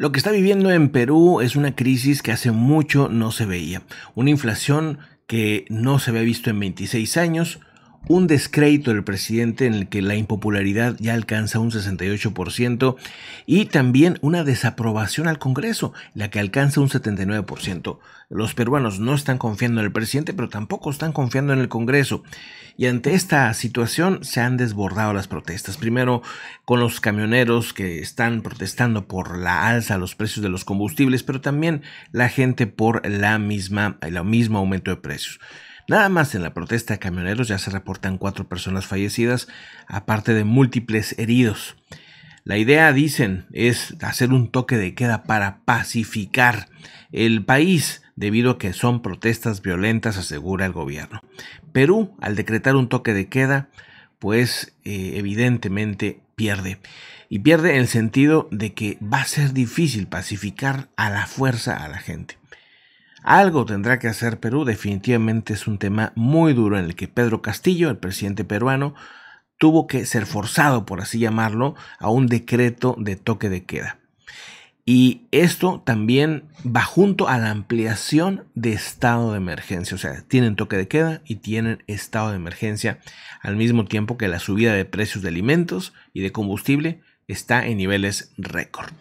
Lo que está viviendo en Perú es una crisis que hace mucho no se veía, una inflación que no se había visto en 26 años, un descrédito del presidente en el que la impopularidad ya alcanza un 68% y también una desaprobación al Congreso, la que alcanza un 79%. Los peruanos no están confiando en el presidente, pero tampoco están confiando en el Congreso. Y ante esta situación se han desbordado las protestas. Primero con los camioneros que están protestando por la alza de los precios de los combustibles, pero también la gente por la misma, el mismo aumento de precios. Nada más en la protesta de camioneros ya se reportan cuatro personas fallecidas, aparte de múltiples heridos. La idea, dicen, es hacer un toque de queda para pacificar el país debido a que son protestas violentas, asegura el gobierno. Perú, al decretar un toque de queda, pues eh, evidentemente pierde. Y pierde en el sentido de que va a ser difícil pacificar a la fuerza a la gente. Algo tendrá que hacer Perú, definitivamente es un tema muy duro en el que Pedro Castillo, el presidente peruano, tuvo que ser forzado, por así llamarlo, a un decreto de toque de queda. Y esto también va junto a la ampliación de estado de emergencia. O sea, tienen toque de queda y tienen estado de emergencia al mismo tiempo que la subida de precios de alimentos y de combustible está en niveles récord.